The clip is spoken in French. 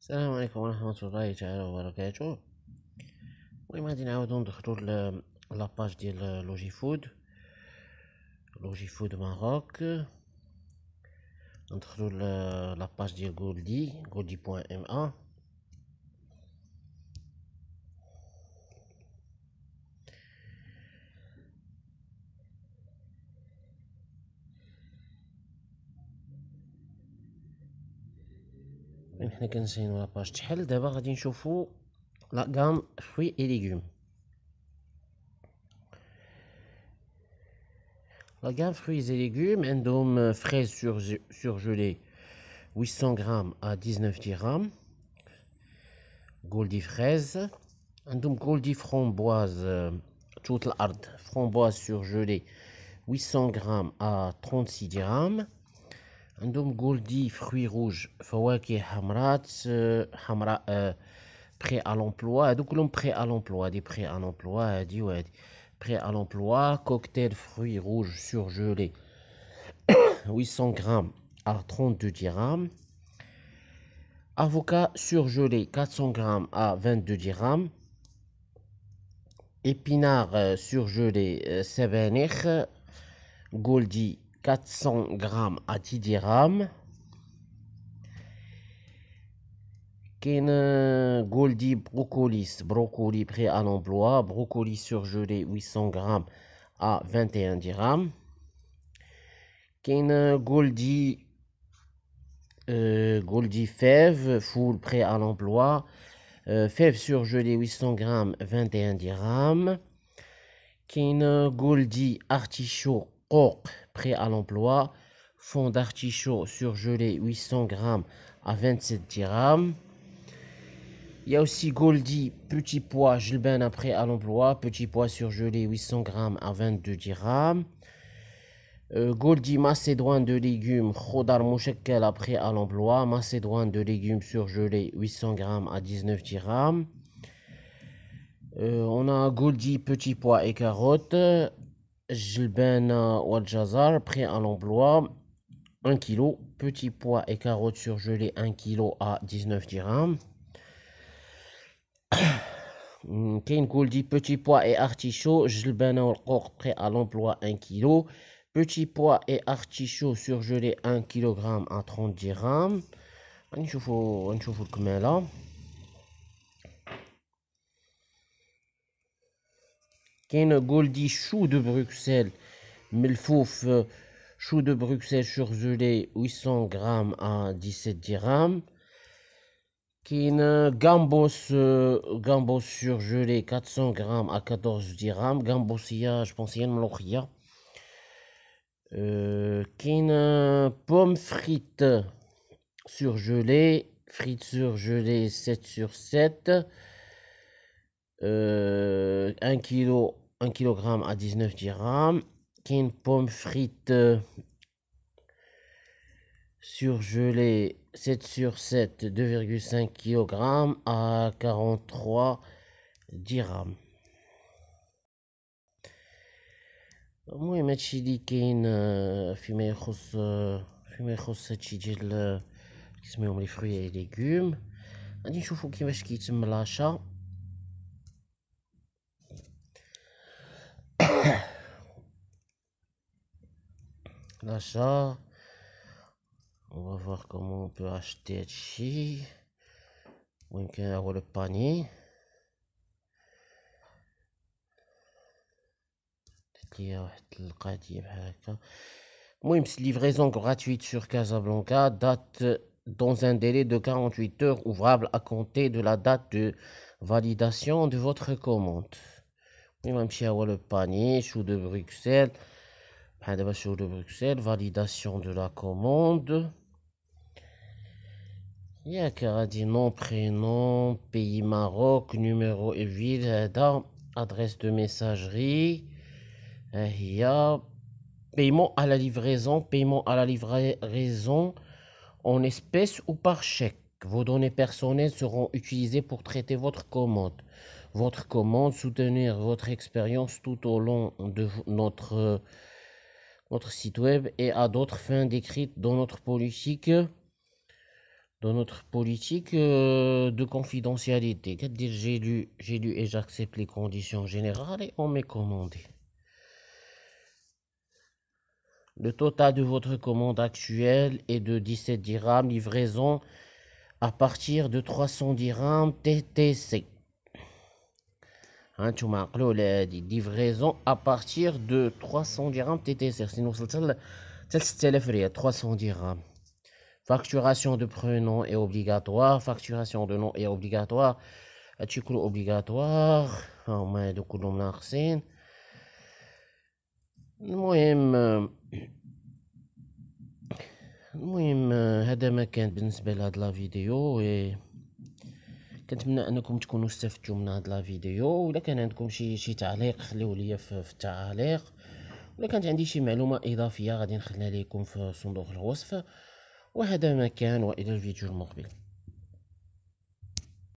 السلام عليكم ورحمة الله تعالى وبركاته المهم نعاودو ندخلو لاباج ديال لوجي فود لوجي فود ماروك ندخلو لاباج ديال جولدي جولدي بوان ام ا d'avoir à dîner la gamme fruits et légumes. La gamme fruits et légumes, un dome fraise surgelées 800 grammes à 19 dirhams Goldie fraise, un dome goldie fromboise, tout 800 grammes à 36 dirhams عندهم جولدي fruits rouges, فواكه حمرات حمراء بري ا لومبلوا هادو كلهم بري ا لومبلوا l'emploi, بري ا لومبلوا هادي وهادي بري ا لومبلوا كوكتيل فروي 800 g à 32 dirhams avocat surgelé 400 grammes à 22 dirhams épinards surgelés 7 goldi 400 grammes à 10 dirhams. Ken Goldie Brocolis, brocoli prêt à l'emploi, brocoli surgelé 800 grammes à 21 dirhams. Ken Goldie, euh, Goldie fève, full prêt à l'emploi, euh, fèves surgelé 800 grammes, 21 dirhams. Ken Goldie artichaut prêt à l'emploi, fond d'artichaut surgelé 800 grammes à 27 dirhams. Il y a aussi Goldie, petit pois Gilbin après à l'emploi, petit pois surgelé 800 grammes à 22 dirhams. Euh, Goldie macédoine de légumes, Khodar après à l'emploi, macédoine de légumes surgelés 800 grammes à 19 dirhams. Euh, on a Goldie petit pois et carottes, ben Ouadjazar, prêt à l'emploi, 1 kg. Petit pois et carottes surgelés 1 kg à 19 dirhams. Kane dit petit pois et artichauts, ben encore prêt à l'emploi, 1 kg. Petit pois et artichauts surgelés, 1 kg à 30 dirhams. On va voir là. Kane Goldie chou de Bruxelles. Milfouf chou de Bruxelles surgelé 800 grammes à 17 dirhams. Kane Gambos euh, Gambos surgelé 400 grammes à 14 dirhams. Gambosia, je pense y a une euh, Kine pomme frites surgelées, frites surgelées 7 sur 7, euh, 1 kg 1 kg à 19 dirhams qu'une pomme frite surgelée 7 sur 7 2,5 kg à 43 dirhams المهم هادشي اللي كاين فيما يخص فيما يخص هادشي ديال كيسميوهم لي فروي لي ليغوم غادي نشوفو كيفاش كيتم لاشا l'achat. On va voir comment on peut acheter ici. avoir le panier. Moi, livraison gratuite sur Casablanca, date dans un délai de 48 heures ouvrables à compter de la date de validation de votre commande. Oui, même si le panier, sous de Bruxelles de Bruxelles, validation de la commande. Il y a nom, prénom, pays Maroc, numéro et ville, adresse de messagerie. Euh, il y a paiement à la livraison, paiement à la livraison en espèces ou par chèque. Vos données personnelles seront utilisées pour traiter votre commande. Votre commande, soutenir votre expérience tout au long de notre notre site web et à d'autres fins décrites dans notre politique dans notre politique euh, de confidentialité. j'ai lu, j'ai lu et j'accepte les conditions générales et on m'est commandé. Le total de votre commande actuelle est de 17 dirhams, livraison à partir de 300 dirhams TTC un hein, tout marqué au LED à partir de 310 grammes TTC sinon celle celle celle celle celle frais 300 facturation de prénom est obligatoire facturation de nom est obligatoire tu coule obligatoire en ah, moins de couleurs marron c'est moi-même moi-même Haddem qui la de la vidéo et كنتمنى انكم تكونوا استفدتوا من هاد لا فيديو ولا كان عندكم شي شي تعليق خليوه ليا في, في التعاليق ولا كانت عندي شي معلومه اضافيه غادي نخليها لكم في صندوق الوصف وهذا ما كان والى الفيديو المقبل